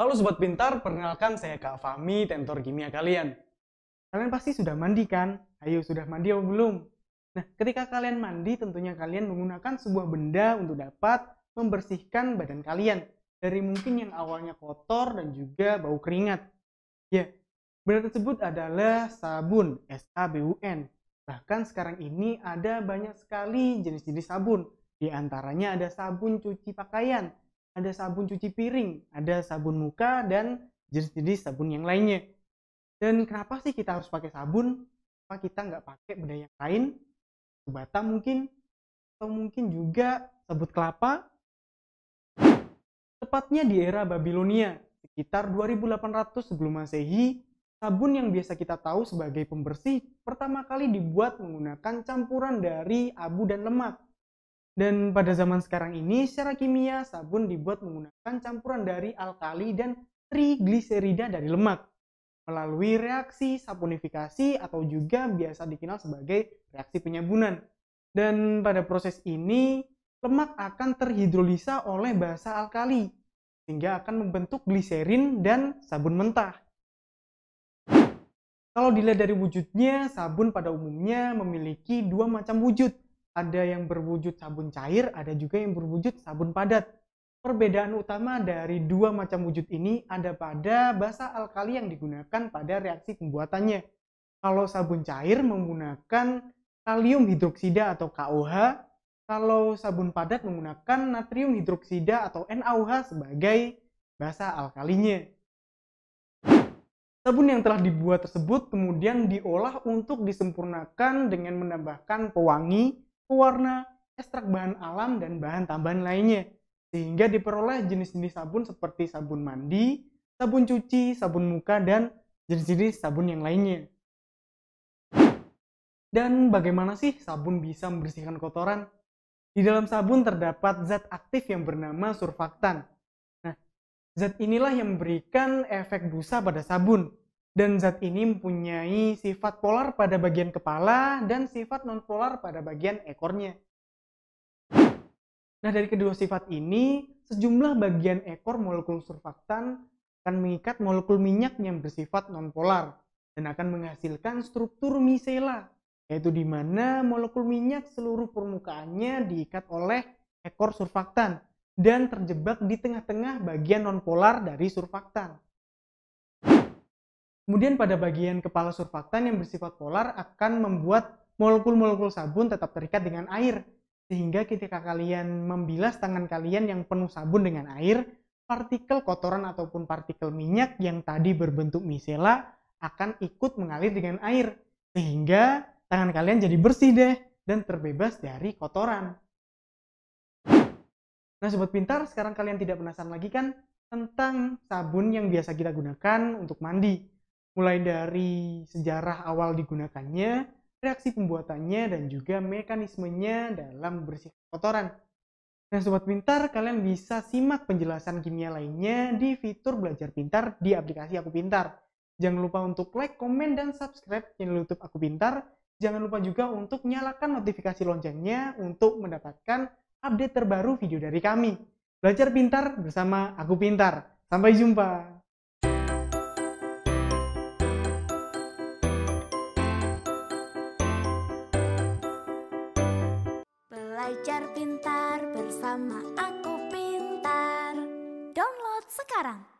Halo Sobat Pintar, perkenalkan saya Kak Fahmi, tentor kimia kalian. Kalian pasti sudah mandi kan? Ayo, sudah mandi atau belum? Nah, ketika kalian mandi, tentunya kalian menggunakan sebuah benda untuk dapat membersihkan badan kalian dari mungkin yang awalnya kotor dan juga bau keringat. Ya, benda tersebut adalah sabun, S-A-B-U-N. Bahkan sekarang ini ada banyak sekali jenis-jenis sabun. Di antaranya ada sabun cuci pakaian, ada sabun cuci piring, ada sabun muka, dan jenis-jenis sabun yang lainnya. Dan kenapa sih kita harus pakai sabun? Apa kita nggak pakai benda yang lain? Bata mungkin, atau mungkin juga sabut kelapa? Tepatnya di era Babilonia, sekitar 2800 sebelum masehi, sabun yang biasa kita tahu sebagai pembersih pertama kali dibuat menggunakan campuran dari abu dan lemak dan pada zaman sekarang ini, secara kimia, sabun dibuat menggunakan campuran dari alkali dan trigliserida dari lemak melalui reaksi saponifikasi atau juga biasa dikenal sebagai reaksi penyabunan. Dan pada proses ini, lemak akan terhidrolisa oleh basa alkali, sehingga akan membentuk gliserin dan sabun mentah. Kalau dilihat dari wujudnya, sabun pada umumnya memiliki dua macam wujud, ada yang berwujud sabun cair, ada juga yang berwujud sabun padat. Perbedaan utama dari dua macam wujud ini ada pada basa alkali yang digunakan pada reaksi pembuatannya. Kalau sabun cair menggunakan kalium hidroksida atau KOH, kalau sabun padat menggunakan natrium hidroksida atau NaOH sebagai basa alkalinya. Sabun yang telah dibuat tersebut kemudian diolah untuk disempurnakan dengan menambahkan pewangi pewarna, ekstrak bahan alam, dan bahan tambahan lainnya. Sehingga diperoleh jenis-jenis sabun seperti sabun mandi, sabun cuci, sabun muka, dan jenis-jenis sabun yang lainnya. Dan bagaimana sih sabun bisa membersihkan kotoran? Di dalam sabun terdapat zat aktif yang bernama surfaktan. Nah, zat inilah yang memberikan efek busa pada sabun. Dan zat ini mempunyai sifat polar pada bagian kepala dan sifat nonpolar pada bagian ekornya. Nah, dari kedua sifat ini, sejumlah bagian ekor molekul surfaktan akan mengikat molekul minyak yang bersifat nonpolar dan akan menghasilkan struktur misela, yaitu di mana molekul minyak seluruh permukaannya diikat oleh ekor surfaktan dan terjebak di tengah-tengah bagian nonpolar dari surfaktan. Kemudian pada bagian kepala surfaktan yang bersifat polar akan membuat molekul-molekul sabun tetap terikat dengan air. Sehingga ketika kalian membilas tangan kalian yang penuh sabun dengan air, partikel kotoran ataupun partikel minyak yang tadi berbentuk misela akan ikut mengalir dengan air. Sehingga tangan kalian jadi bersih deh dan terbebas dari kotoran. Nah sobat pintar, sekarang kalian tidak penasaran lagi kan tentang sabun yang biasa kita gunakan untuk mandi mulai dari sejarah awal digunakannya, reaksi pembuatannya, dan juga mekanismenya dalam bersih kotoran. Nah, Sobat Pintar, kalian bisa simak penjelasan kimia lainnya di fitur Belajar Pintar di aplikasi Aku Pintar. Jangan lupa untuk like, komen, dan subscribe channel YouTube Aku Pintar. Jangan lupa juga untuk nyalakan notifikasi loncengnya untuk mendapatkan update terbaru video dari kami. Belajar Pintar bersama Aku Pintar. Sampai jumpa! Belajar pintar bersama aku pintar. Download sekarang.